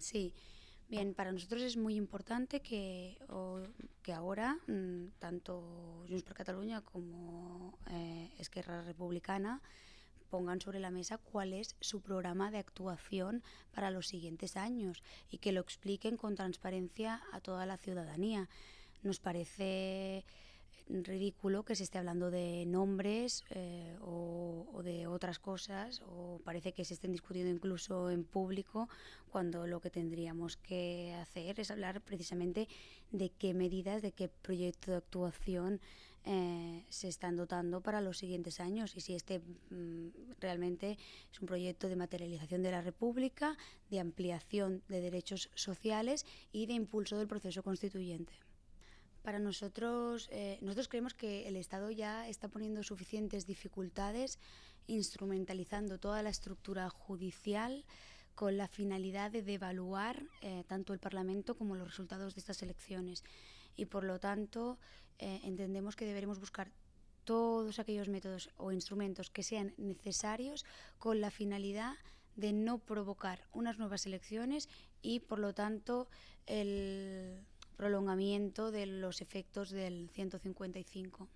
Sí, bien, para nosotros es muy importante que, que ahora mm, tanto Junts per Cataluña como eh, Esquerra Republicana pongan sobre la mesa cuál es su programa de actuación para los siguientes años y que lo expliquen con transparencia a toda la ciudadanía. Nos parece ridículo que se esté hablando de nombres eh, o, de otras cosas o parece que se estén discutiendo incluso en público cuando lo que tendríamos que hacer es hablar precisamente de qué medidas, de qué proyecto de actuación eh, se están dotando para los siguientes años y si este mm, realmente es un proyecto de materialización de la República, de ampliación de derechos sociales y de impulso del proceso constituyente. Para nosotros, eh, nosotros creemos que el Estado ya está poniendo suficientes dificultades instrumentalizando toda la estructura judicial con la finalidad de devaluar eh, tanto el Parlamento como los resultados de estas elecciones. Y por lo tanto, eh, entendemos que deberemos buscar todos aquellos métodos o instrumentos que sean necesarios con la finalidad de no provocar unas nuevas elecciones y, por lo tanto, el, prolongamiento de los efectos del 155.